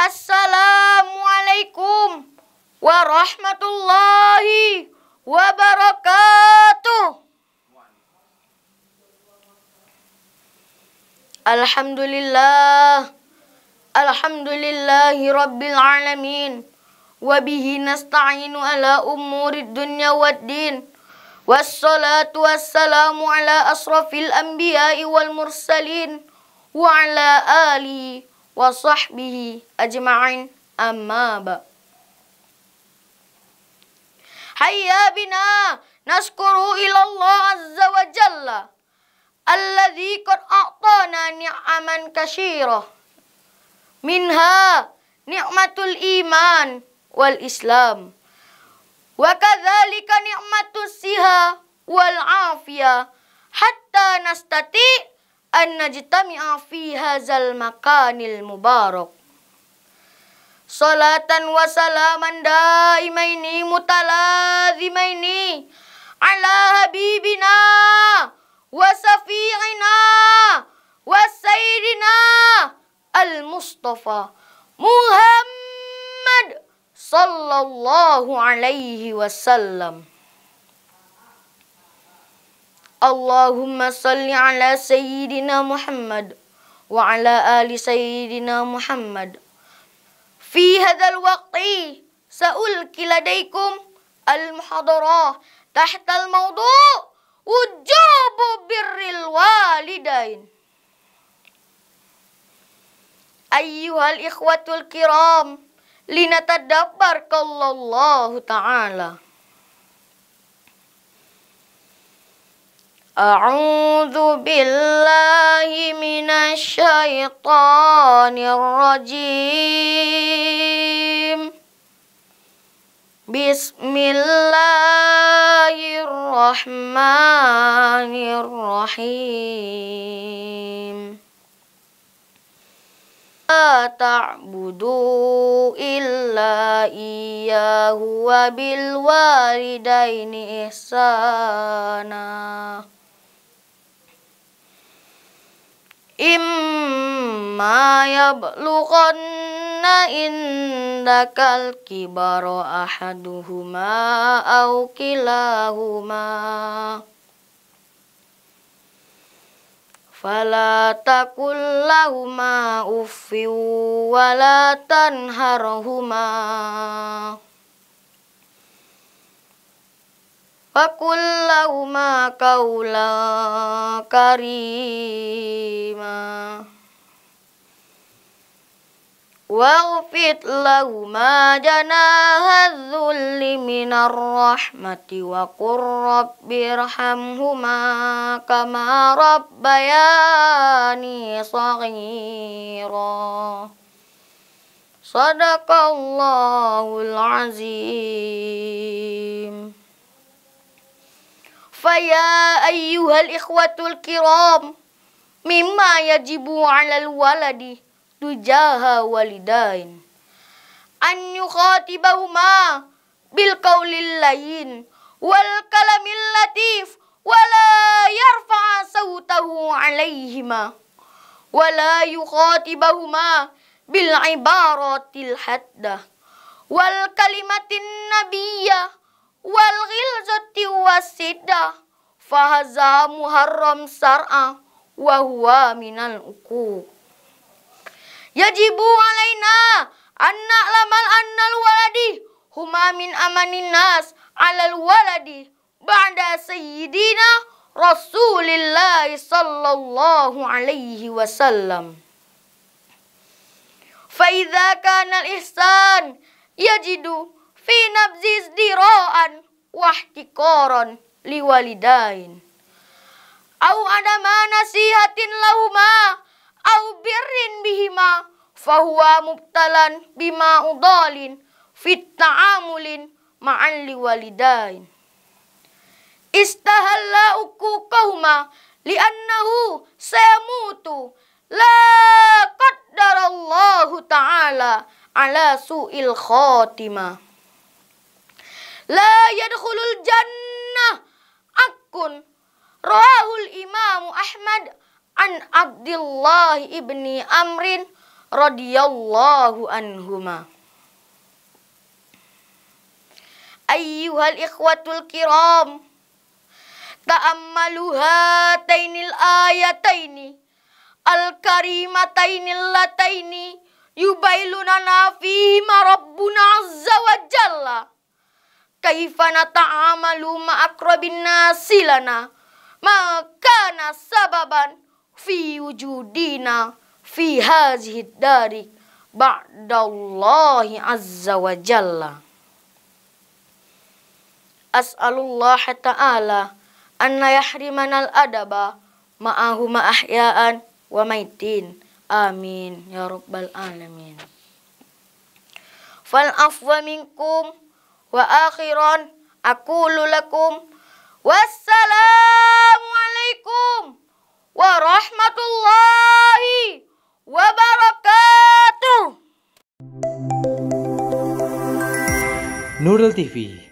Assalamualaikum warahmatullahi wabarakatuh. Alhamdulillah. Alhamdulillahi rabbil alamin. Wabihi nasta'inu ala umurid dunya waddin. والصلاة والسلام على أشرف الأنبياء والمرسلين وعلى آله وصحبه أجمعين أما بعد هيا بنا نشكر إلى الله عز وجل الذي قد أعطانا نعما كثيرة منها نعمة الإيمان والإسلام وكذلك نعمة الصحة والعافية حتى نستطيع أن نجتمع في هذا المكان المبارك صلاة وسلاما دائمين متلازمين على حبيبنا وسفيعنا وسيدنا المصطفى محمد صلى الله عليه وسلم اللهم صل على سيدنا محمد وعلى آل سيدنا محمد في هذا الوقت سألقي لديكم المحاضرة تحت الموضوع وجوب بر الوالدين أيها الإخوة الكرام لنتدبر قول الله تعالى أعوذ بالله من الشيطان الرجيم بسم الله الرحمن الرحيم لا تعبدوا إلا إياه وبالوالدين إحسانا imma yablughanna indakal kibaro ahaduhuma au kilahuma Fala takul lahuma uffin wala tanharhuma وقل لهما قولا كريما واغفر لهما جناح الذل من الرحمة وقل رب ارحمهما كما ربياني صغيرا صدق الله العظيم فيا أيها الإخوة الكرام مما يجب على الولد تجاه والدين أن يخاطبهما بالقول اللين والكلام اللطيف ولا يرفع صوته عليهما ولا يخاطبهما بالعبارات الحادة والكلمة النبيه wal ghilzati wasidah fahaza muharram sar'a wa huwa minal uku yajibu alaina an na'lamal annal waladi huma min amanin nas alal waladi ba'da sayyidina rasulillahi sallallahu alaihi wasallam fa idza kana al ihsan yajidu fi nabziz diroan wahtikoron liwalidain au adama nasihatin lahuma au birrin bihima fahuwa mubtalan bima udalin fit ta'amulin ma'an liwalidain istahalla ukukahuma li'annahu sayamutu la qaddarallahu ta'ala ala su'il khatimah la yadkhulul jannah akun rawahul Imam Ahmad an Abdullah ibni Amrin radhiyallahu anhuma ayyuhal ikhwatul kiram ta'ammalu hatainil ayataini al karimatainil lataini yubailuna fihima rabbuna azza wa jalla kaifa nata'amalu ma'akrabin nasilana maka nasababan fi wujudina fi hazihid dari ba'dallahi azza wa jalla as'alullah ta'ala anna al adaba ma'ahu ma'ahyaan wa maitin amin ya rabbal alamin fal afwa minkum wa akhiran aku lulakum wassalamualaikum warahmatullahi wabarakatuh Nurul TV